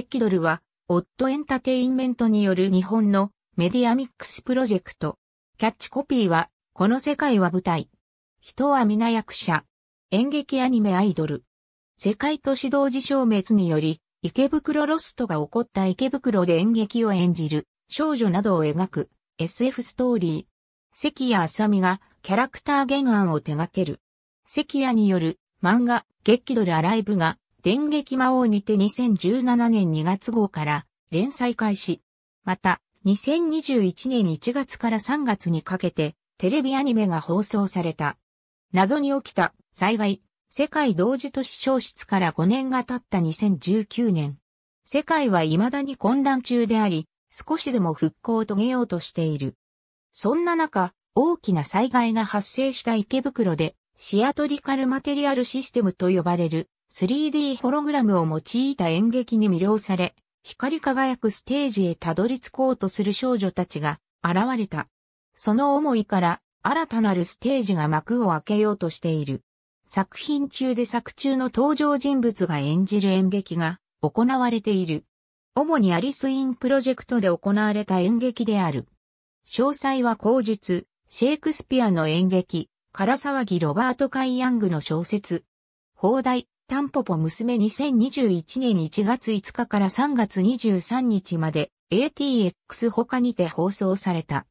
ッキドルは、オットエンタテインメントによる日本のメディアミックスプロジェクト。キャッチコピーは、この世界は舞台。人は皆役者。演劇アニメアイドル。世界都市同時消滅により、池袋ロストが起こった池袋で演劇を演じる、少女などを描く、SF ストーリー。関谷浅美がキャラクター原案を手掛ける。関谷による漫画、キドルアライブが電撃魔王にて2017年2月号から連載開始。また、2021年1月から3月にかけて、テレビアニメが放送された。謎に起きた災害、世界同時都市消失から5年が経った2019年。世界は未だに混乱中であり、少しでも復興を遂げようとしている。そんな中、大きな災害が発生した池袋で、シアトリカルマテリアルシステムと呼ばれる 3D ホログラムを用いた演劇に魅了され、光り輝くステージへたどり着こうとする少女たちが現れた。その思いから新たなるステージが幕を開けようとしている。作品中で作中の登場人物が演じる演劇が行われている。主にアリスインプロジェクトで行われた演劇である。詳細は口述、シェイクスピアの演劇、唐ワギ・ロバート・カイ・ヤングの小説。放題、タンポポ娘2021年1月5日から3月23日まで ATX 他にて放送された。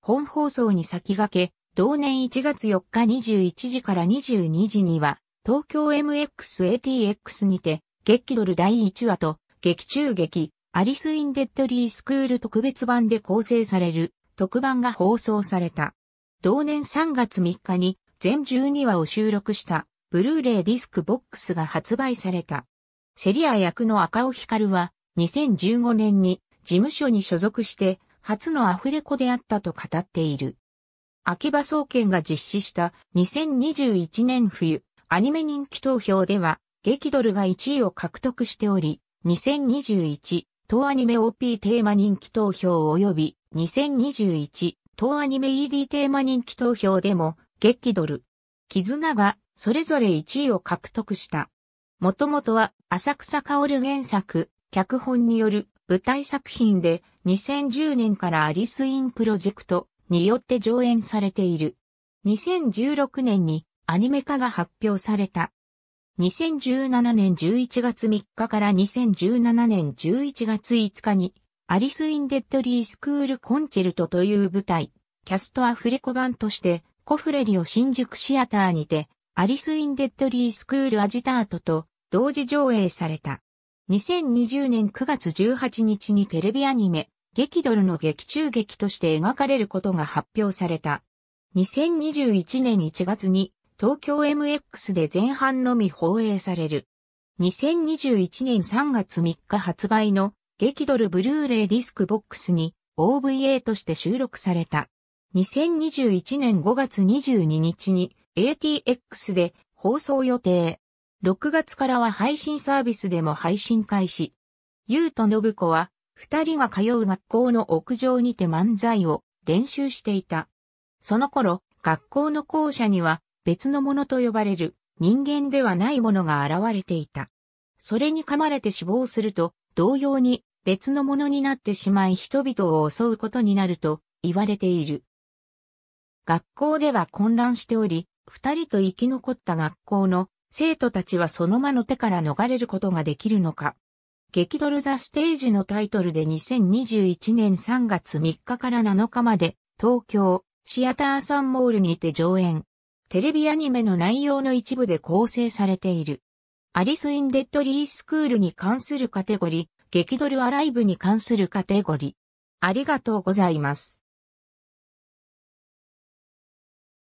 本放送に先駆け、同年1月4日21時から22時には、東京 MXATX にて、劇ドル第1話と、劇中劇、アリス・イン・デッドリー・スクール特別版で構成される特番が放送された。同年3月3日に全12話を収録したブルーレイディスクボックスが発売された。セリア役の赤尾光は2015年に事務所に所属して初のアフレコであったと語っている。秋葉総研が実施した2021年冬アニメ人気投票では激ドルが1位を獲得しており、2021当アニメ OP テーマ人気投票及び2021当アニメ ED テーマ人気投票でも激ドル。絆がそれぞれ1位を獲得した。もともとは浅草薫原作、脚本による舞台作品で2010年からアリスインプロジェクトによって上演されている。2016年にアニメ化が発表された。2017年11月3日から2017年11月5日にアリス・イン・デッドリー・スクール・コンチェルトという舞台、キャストアフレコ版として、コフレリオ新宿シアターにてアリス・イン・デッドリー・スクール・アジタートと同時上映された。2020年9月18日にテレビアニメ、激ドルの劇中劇として描かれることが発表された。2021年1月に東京 MX で前半のみ放映される。2021年3月3日発売の激ドルブルーレイディスクボックスに OVA として収録された。2021年5月22日に ATX で放送予定。6月からは配信サービスでも配信開始。ゆうと信子は、二人が通う学校の屋上にて漫才を練習していた。その頃、学校の校舎には別のものと呼ばれる人間ではないものが現れていた。それに噛まれて死亡すると、同様に別のものになってしまい人々を襲うことになると言われている。学校では混乱しており、二人と生き残った学校の生徒たちはその間の手から逃れることができるのか。激ドルザステージのタイトルで2021年3月3日から7日まで東京シアターサンモールにて上演。テレビアニメの内容の一部で構成されている。アリス・イン・デッド・リー・スクールに関するカテゴリー、激ドル・アライブに関するカテゴリー。ありがとうございます。